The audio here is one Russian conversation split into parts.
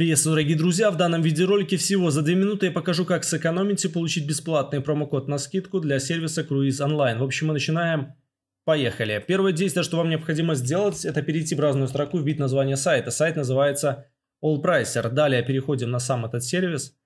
Приветствую, дорогие друзья! В данном видеоролике всего за 2 минуты я покажу, как сэкономить и получить бесплатный промокод на скидку для сервиса Cruise Online. В общем, мы начинаем. Поехали. Первое действие, что вам необходимо сделать, это перейти в разную строку, вбить название сайта. Сайт называется Allpricer. Далее переходим на сам этот сервис,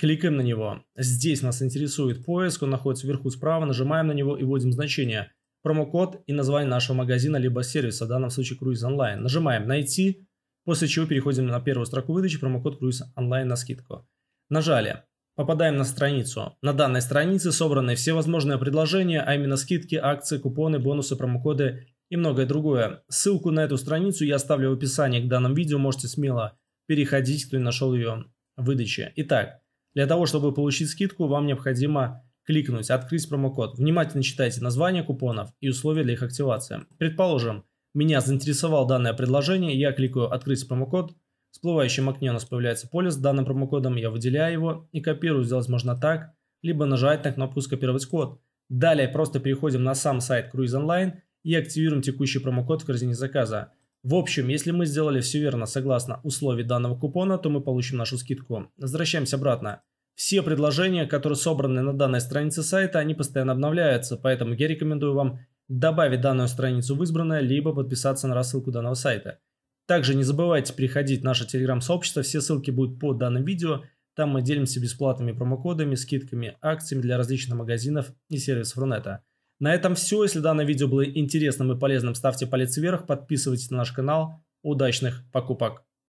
кликаем на него. Здесь нас интересует поиск, он находится вверху справа, нажимаем на него и вводим значение. Промокод и название нашего магазина либо сервиса, в данном случае Cruise Online. Нажимаем «Найти», После чего переходим на первую строку выдачи, промокод круиз онлайн на скидку. Нажали. Попадаем на страницу. На данной странице собраны все возможные предложения, а именно скидки, акции, купоны, бонусы, промокоды и многое другое. Ссылку на эту страницу я оставлю в описании к данному видео, можете смело переходить, кто не нашел ее в выдаче. Итак, для того, чтобы получить скидку, вам необходимо кликнуть «Открыть промокод». Внимательно читайте название купонов и условия для их активации. Предположим, меня заинтересовало данное предложение, я кликаю «Открыть промокод». В всплывающем окне у нас появляется поле с данным промокодом, я выделяю его и копирую. Сделать можно так, либо нажать на кнопку «Скопировать код». Далее просто переходим на сам сайт Cruise Online и активируем текущий промокод в корзине заказа. В общем, если мы сделали все верно согласно условий данного купона, то мы получим нашу скидку. Возвращаемся обратно. Все предложения, которые собраны на данной странице сайта, они постоянно обновляются, поэтому я рекомендую вам добавить данную страницу в избранное, либо подписаться на рассылку данного сайта. Также не забывайте приходить в наше телеграм-сообщество, все ссылки будут под данным видео. Там мы делимся бесплатными промокодами, скидками, акциями для различных магазинов и сервисов Рунета. На этом все. Если данное видео было интересным и полезным, ставьте палец вверх, подписывайтесь на наш канал. Удачных покупок!